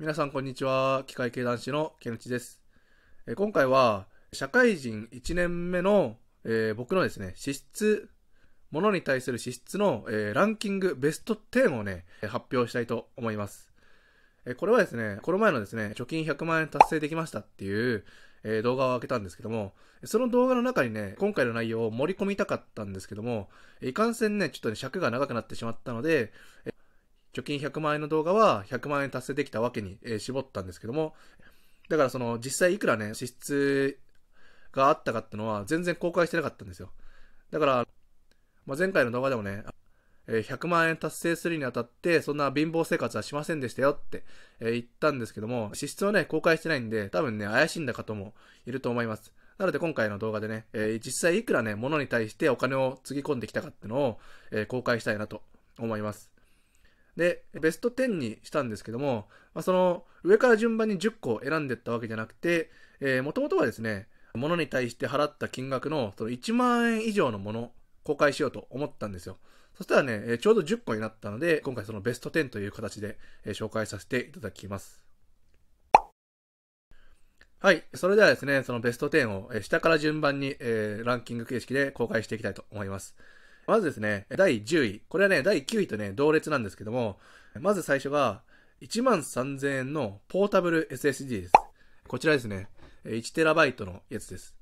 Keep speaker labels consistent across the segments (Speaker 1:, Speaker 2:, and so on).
Speaker 1: 皆さんこんにちは。機械系男子のケンチです。今回は、社会人1年目の、えー、僕のですね、資質、ものに対する資質の、えー、ランキングベスト10をね、発表したいと思います。これはですね、この前のですね、貯金100万円達成できましたっていう、えー、動画を開けたんですけども、その動画の中にね、今回の内容を盛り込みたかったんですけども、いかんせんね、ちょっとね、尺が長くなってしまったので、貯金100万円の動画は100万円達成できたわけに、えー、絞ったんですけども、だからその実際いくらね、支出があったかってのは全然公開してなかったんですよ。だから、まあ、前回の動画でもね、100万円達成するにあたって、そんな貧乏生活はしませんでしたよって言ったんですけども、支出をね、公開してないんで、多分ね、怪しんだ方もいると思います。なので今回の動画でね、え実際いくらね、物に対してお金をつぎ込んできたかってのを、え公開したいなと思います。で、ベスト10にしたんですけども、まあ、その上から順番に10個選んでったわけじゃなくて、えー、もともとはですね、物に対して払った金額のその1万円以上のもの、公開しようと思ったんですよ。そしたらね、えちょうど10個になったので、今回そのベスト10という形で、え紹介させていただきます。はい。それではですね、そのベスト10を、え下から順番に、えー、ランキング形式で公開していきたいと思います。まずですね、第10位。これはね、第9位とね、同列なんですけども、まず最初が、13000円のポータブル SSD です。こちらですね、1TB のやつです。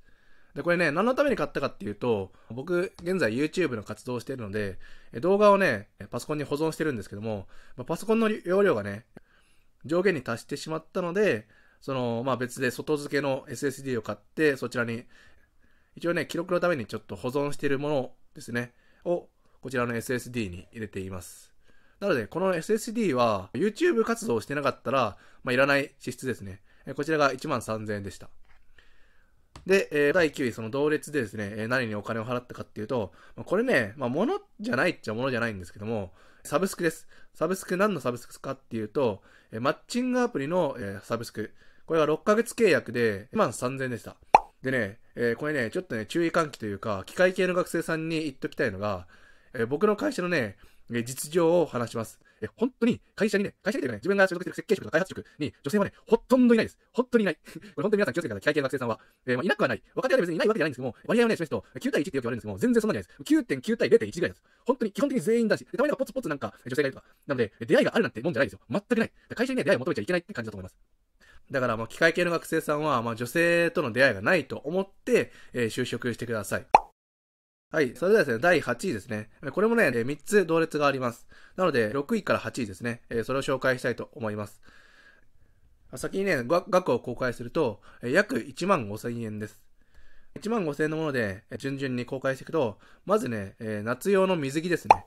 Speaker 1: で、これね、何のために買ったかっていうと、僕、現在 YouTube の活動をしているので、動画をね、パソコンに保存してるんですけども、パソコンの容量がね、上限に達してしまったので、その、まあ、別で外付けの SSD を買って、そちらに、一応ね、記録のためにちょっと保存しているものですね。をこちらの SSD に入れています。なので、この SSD は YouTube 活動をしてなかったら、まあ、いらない支出ですね。こちらが1万3000円でした。で、えー、第9位、その同列でですね、え何にお金を払ったかっていうと、これね、まあ、物じゃないっちゃ物じゃないんですけども、サブスクです。サブスク、何のサブスクかっていうと、えマッチングアプリの、えサブスク。これは6ヶ月契約で1万3000円でした。でね、えー、これね、ちょっとね、注意喚起というか、機械系の学生さんに言っときたいのが、えー、僕の会社のね、実情を話します。え、本当に会社にね、会社でね、自分が所属している設計職と開発職に女性はね、ほとんどいないです。本当にいない。これ本当に皆さん気をつけてください。機械系の学生さんは。えー、まあ、いなくはない。若手は別にいないわけじゃないんですけども、割合をね、示すと、9対1ってよく言われるんですけども、全然そんなんじゃないです。9.9対0.1ぐらいです。本当に、基本的に全員男子。たまにはポツポツなんか女性がいるとか。なので、出会いがあるなんてもんじゃないですよ。全くない。会社にね、出会いを求めちゃいけないって感じだと思います。だから、まあ、機械系の学生さんは、まあ、女性との出会いがないと思って、えー、就職してください。はい。それではですね、第8位ですね。これもね、3つ同列があります。なので、6位から8位ですね。えそれを紹介したいと思います。先にね、額を公開すると、え約1万5千円です。1万5千円のもので、え順々に公開していくと、まずね、え夏用の水着ですね。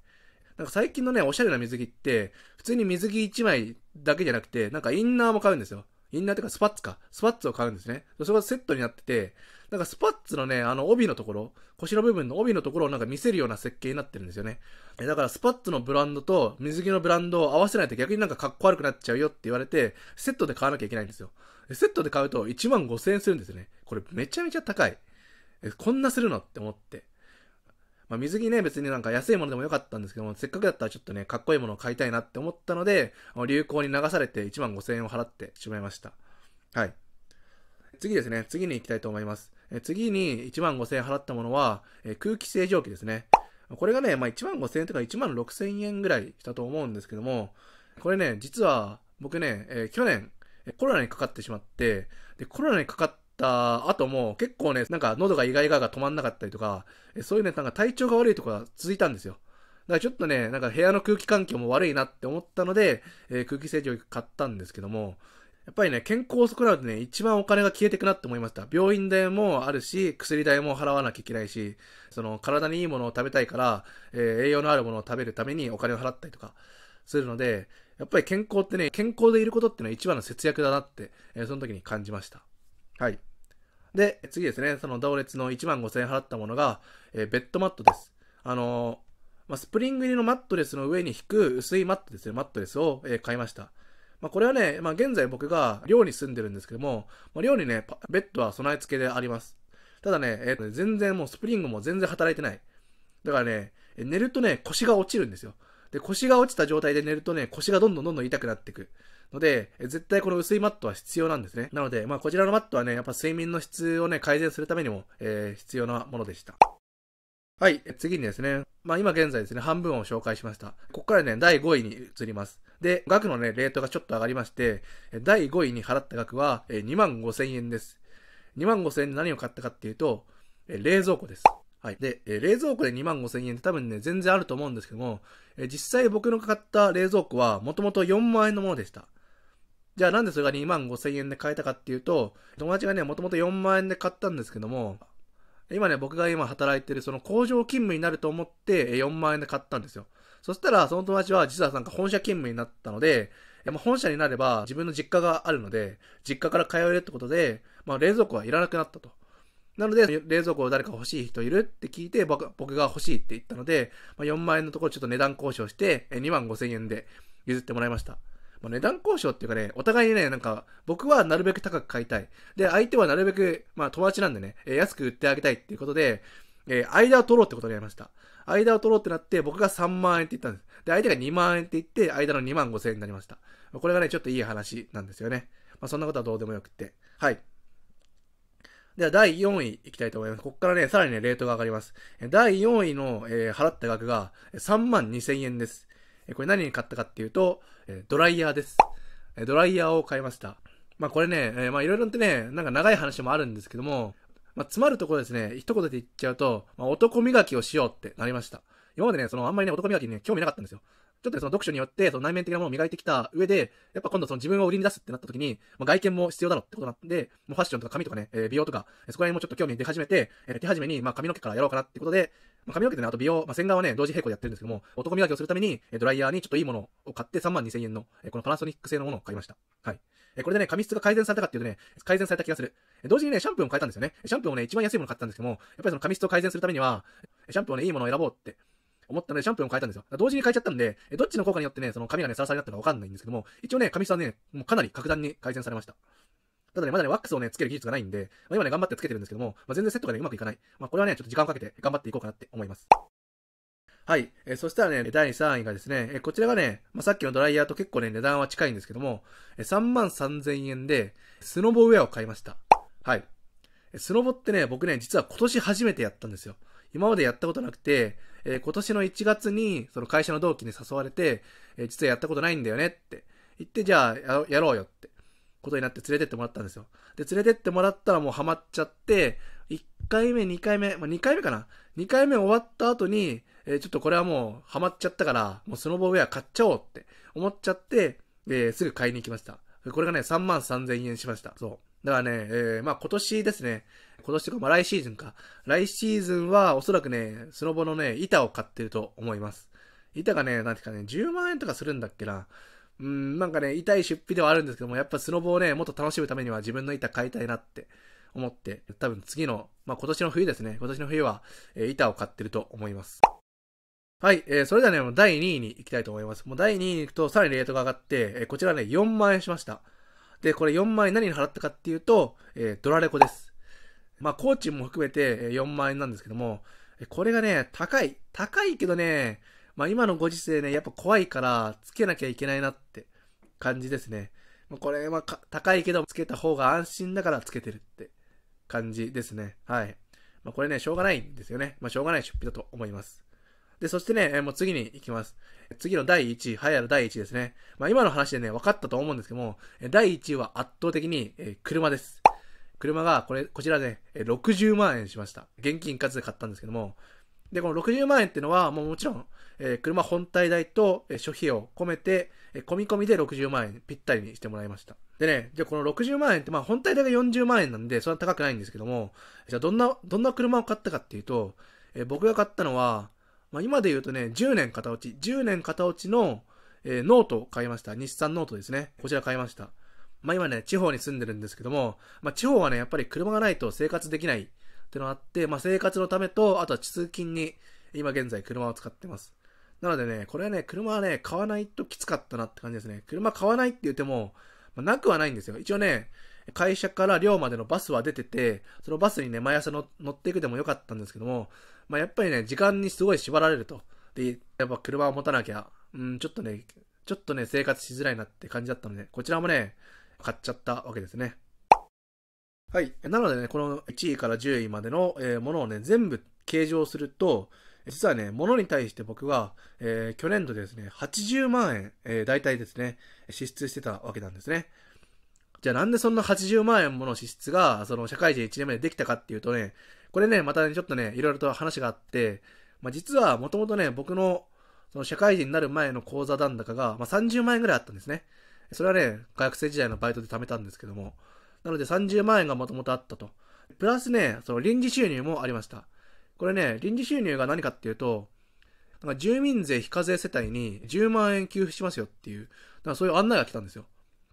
Speaker 1: なんか最近のね、おしゃれな水着って、普通に水着1枚だけじゃなくて、なんかインナーも買うんですよ。インナーっていうかスパッツか。スパッツを買うんですね。それがセットになってて、なんかスパッツのね、あの帯のところ、腰の部分の帯のところをなんか見せるような設計になってるんですよね。だからスパッツのブランドと水着のブランドを合わせないと逆になんかかっこ悪くなっちゃうよって言われて、セットで買わなきゃいけないんですよ。セットで買うと1万5000円するんですよね。これめちゃめちゃ高い。こんなするのって思って。まあ、水着ね、別になんか安いものでもよかったんですけども、せっかくだったらちょっとね、かっこいいものを買いたいなって思ったので、流行に流されて1万5000円を払ってしまいました。はい。次ですね、次に行きたいと思います。次に1万5000円払ったものは、空気清浄機ですね。これがね、まあ、1万5000円とか1万6000円ぐらいしたと思うんですけども、これね、実は僕ね、えー、去年、コロナにかかってしまって、で、コロナにかかっった後も結構ね、なんか喉がイガイガが止まんなかったりとか、そういうね、なんか体調が悪いとか続いたんですよ。だからちょっとね、なんか部屋の空気環境も悪いなって思ったので、えー、空気清浄機買ったんですけども、やっぱりね、健康を損なうとね、一番お金が消えてくなって思いました。病院代もあるし、薬代も払わなきゃいけないし、その体にいいものを食べたいから、えー、栄養のあるものを食べるためにお金を払ったりとかするので、やっぱり健康ってね、健康でいることってのは一番の節約だなって、えー、その時に感じました。はい。で、次ですね、その同列の1万5000円払ったものが、えー、ベッドマットです。あのー、まあ、スプリング入りのマットレスの上に引く薄いマットですね、マットレスを、えー、買いました。まあ、これはね、まあ、現在僕が寮に住んでるんですけども、まあ、寮にね、ベッドは備え付けであります。ただね、えー、全然もうスプリングも全然働いてない。だからね、寝るとね、腰が落ちるんですよ。で、腰が落ちた状態で寝るとね、腰がどんどんどんどん痛くなってく。ので、絶対この薄いマットは必要なんですね。なので、まあこちらのマットはね、やっぱ睡眠の質をね、改善するためにも、えー、必要なものでした。はい、次にですね、まあ今現在ですね、半分を紹介しました。ここからね、第5位に移ります。で、額のね、レートがちょっと上がりまして、第5位に払った額は2万5千円です。2万5千円で何を買ったかっていうと、冷蔵庫です。はい。で、え冷蔵庫で2万5千円って多分ね、全然あると思うんですけども、え実際僕の買った冷蔵庫は、もともと4万円のものでした。じゃあなんでそれが2万5千円で買えたかっていうと、友達がね、もともと4万円で買ったんですけども、今ね、僕が今働いてるその工場勤務になると思って4万円で買ったんですよ。そしたら、その友達は実はなんか本社勤務になったので、まあ、本社になれば自分の実家があるので、実家から通えるってことで、まあ、冷蔵庫はいらなくなったと。なので、冷蔵庫を誰か欲しい人いるって聞いて、僕が欲しいって言ったので、まあ、4万円のところちょっと値段交渉して、2万5千円で譲ってもらいました。値段交渉っていうかね、お互いにね、なんか、僕はなるべく高く買いたい。で、相手はなるべく、まあ、友達なんでね、えー、安く売ってあげたいっていうことで、えー、間を取ろうってことになりました。間を取ろうってなって、僕が3万円って言ったんです。で、相手が2万円って言って、間の2万5千円になりました。これがね、ちょっといい話なんですよね。まあ、そんなことはどうでもよくって。はい。では、第4位いきたいと思います。ここからね、さらにね、レートが上がります。第4位の、えー、払った額が3万2千円です。これ何に買ったかっていうと、ドライヤーです。ドライヤーを買いました。まあこれね、えまあいろいろってね、なんか長い話もあるんですけども、まあ詰まるところですね、一言で言っちゃうと、まあ、男磨きをしようってなりました。今までね、そのあんまりね、男磨きに、ね、興味なかったんですよ。ちょっとその読書によって、その内面的なものを磨いてきた上で、やっぱ今度その自分を売りに出すってなった時に、まあ、外見も必要だろってことになって、もうファッションとか髪とかね、えー、美容とか、そこら辺もちょっと興味出始めて、えー、手始めに、まあ、髪の毛からやろうかなってことで、まあ、髪の毛でね、あと美容、まあ、洗顔はね、同時並行でやってるんですけども、男磨きをするために、ドライヤーにちょっといいものを買って3万2000円の、このパナソニック製のものを買いました。はい。え、これでね、髪質が改善されたかっていうとね、改善された気がする。同時にね、シャンプーも変えたんですよね。シャンプーもね、一番安いもの買ったんですけども、やっぱりその髪質を改善するためには、シャンプーをね、いいものを選ぼうって思ったので、シャンプーも変えたんですよ。同時に変えちゃったんで、どっちの効果によってね、その髪がね、サラサラになったかわかんないんですけども、一応ね、髪質はね、もうかなり格段に改善されました。ただね、まだね、ワックスをね、つける技術がないんで、まあ、今ね、頑張ってつけてるんですけども、まあ、全然セットがね、うまくいかない。まあ、これはね、ちょっと時間をかけて頑張っていこうかなって思います。はい。えー、そしたらね、第3位がですね、えー、こちらがね、まあ、さっきのドライヤーと結構ね、値段は近いんですけども、えー、3万3000円で、スノボウェアを買いました。はい。スノボってね、僕ね、実は今年初めてやったんですよ。今までやったことなくて、えー、今年の1月に、その会社の同期に誘われて、えー、実はやったことないんだよねって言って、じゃあやろうよってことになって連れてってもらったんですよ。で、連れてってもらったらもうハマっちゃって、1回目、2回目、まあ、2回目かな ?2 回目終わった後に、えー、ちょっとこれはもうハマっちゃったから、もうスノボウェア買っちゃおうって思っちゃって、えー、すぐ買いに行きました。これがね、3万3000円しました。そう。だからね、えー、まあ今年ですね、今年とか、まあ来シーズンか。来シーズンはおそらくね、スノボのね、板を買ってると思います。板がね、なんていうかね、10万円とかするんだっけな。うん、なんかね、痛い出費ではあるんですけども、やっぱスノボをね、もっと楽しむためには自分の板買いたいなって思って、多分次の、まあ今年の冬ですね、今年の冬は、えー、板を買ってると思います。はい、えー、それではね、もう第2位に行きたいと思います。もう第2位に行くと、さらにレートが上がって、えー、こちらね、4万円しました。で、これ4万円何に払ったかっていうと、えー、ドラレコです。まあ、コーチも含めて4万円なんですけども、これがね、高い。高いけどね、まあ今のご時世ね、やっぱ怖いから、つけなきゃいけないなって感じですね。これは高いけど、つけた方が安心だからつけてるって感じですね。はい。まあこれね、しょうがないんですよね。まあしょうがない出費だと思います。で、そしてね、もう次に行きます。次の第1位、流行る第1位ですね。まあ今の話でね、分かったと思うんですけども、第1位は圧倒的に、え車です。車が、これ、こちらね、60万円しました。現金かつで買ったんですけども、で、この60万円っていうのは、もうもちろん、えー、車本体代と、えー、諸費用を込めて、えー、込み込みで60万円ぴったりにしてもらいました。でね、じゃあこの60万円って、まあ本体代が40万円なんで、そんな高くないんですけども、じゃあどんな、どんな車を買ったかっていうと、えー、僕が買ったのは、まあ、今で言うとね、10年型落ち、10年型落ちの、えー、ノートを買いました。日産ノートですね。こちら買いました。まあ、今ね、地方に住んでるんですけども、まあ、地方はね、やっぱり車がないと生活できないってのがあって、まあ、生活のためと、あとは通勤に、今現在車を使ってます。なのでね、これはね、車はね、買わないときつかったなって感じですね。車買わないって言っても、まあ、なくはないんですよ。一応ね、会社から寮までのバスは出てて、そのバスにね、毎朝乗っていくでもよかったんですけども、まあ、やっぱりね、時間にすごい縛られると。で、やっぱ車を持たなきゃ、うん、ちょっとね、ちょっとね、生活しづらいなって感じだったので、こちらもね、買っちゃったわけですね。はい。なのでね、この1位から10位までの、えー、ものをね、全部計上すると、実はね、物に対して僕は、えー、去年度ですね、80万円、えー、大体ですね、支出してたわけなんですね。じゃあなんでそんな80万円もの支出が、その社会人1年目でできたかっていうとね、これね、またね、ちょっとね、いろいろと話があって、まあ実はもともとね、僕の、その社会人になる前の口座残高が、まあ30万円ぐらいあったんですね。それはね、学生時代のバイトで貯めたんですけども。なので30万円がもともとあったと。プラスね、その臨時収入もありました。これね、臨時収入が何かっていうと、なんか住民税非課税世帯に10万円給付しますよっていう、なんかそういう案内が来たんですよ。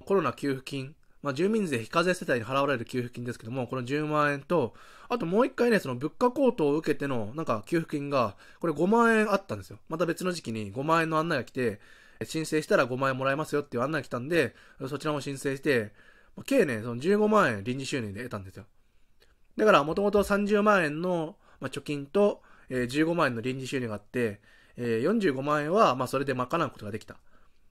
Speaker 1: コロナ給付金まあ、住民税非課税世帯に払われる給付金ですけども、この10万円と、あともう一回ね、その物価高騰を受けての、なんか給付金が、これ5万円あったんですよ。また別の時期に5万円の案内が来て、申請したら5万円もらえますよっていう案内が来たんで、そちらも申請して、計ね、その15万円臨時収入で得たんですよ。だから、もともと30万円の貯金と、15万円の臨時収入があって、45万円は、まあ、それで賄うことができた。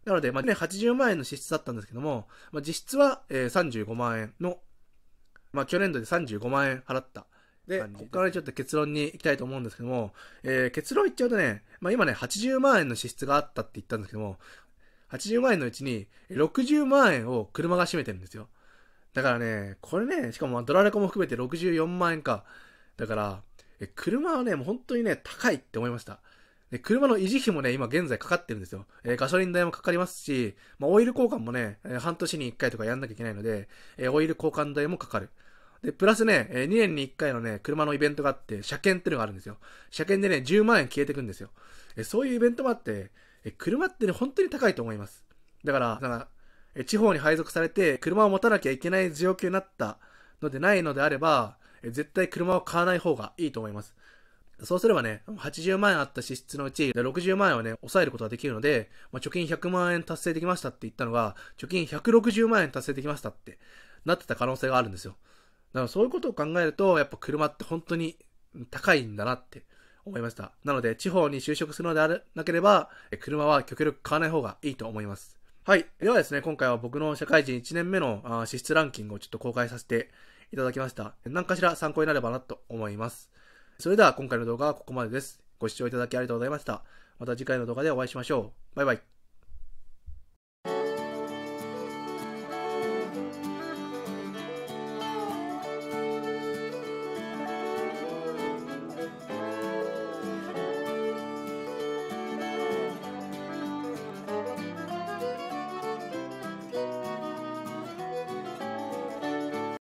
Speaker 1: なので、まあ、ね、80万円の支出だったんですけども、まあ、実質は、えー、35万円の、まあ、去年度で35万円払った。で、ここからちょっと結論に行きたいと思うんですけども、えー、結論言っちゃうとね、まあ、今ね、80万円の支出があったって言ったんですけども、80万円のうちに60万円を車が占めてるんですよ。だからね、これね、しかもドラレコも含めて64万円か。だから、え車はね、もう本当にね、高いって思いました。で、車の維持費もね、今現在かかってるんですよ。えー、ガソリン代もかかりますし、まあ、オイル交換もね、えー、半年に1回とかやんなきゃいけないので、えー、オイル交換代もかかる。で、プラスね、えー、2年に1回のね、車のイベントがあって、車検っていうのがあるんですよ。車検でね、10万円消えてくんですよ。えー、そういうイベントもあって、えー、車ってね、本当に高いと思います。だから、なんか、えー、地方に配属されて、車を持たなきゃいけない状況になったのでないのであれば、えー、絶対車を買わない方がいいと思います。そうすればね、80万円あった支出のうち、60万円をね、抑えることができるので、まあ、貯金100万円達成できましたって言ったのが、貯金160万円達成できましたってなってた可能性があるんですよ。だからそういうことを考えると、やっぱ車って本当に高いんだなって思いました。なので、地方に就職するのであれなければ、車は極力買わない方がいいと思います。はい。ではですね、今回は僕の社会人1年目の支出ランキングをちょっと公開させていただきました。何かしら参考になればなと思います。それでは今回の動画はここまでです。ご視聴いただきありがとうございました。また次回の動画でお会いしましょう。バイバイ。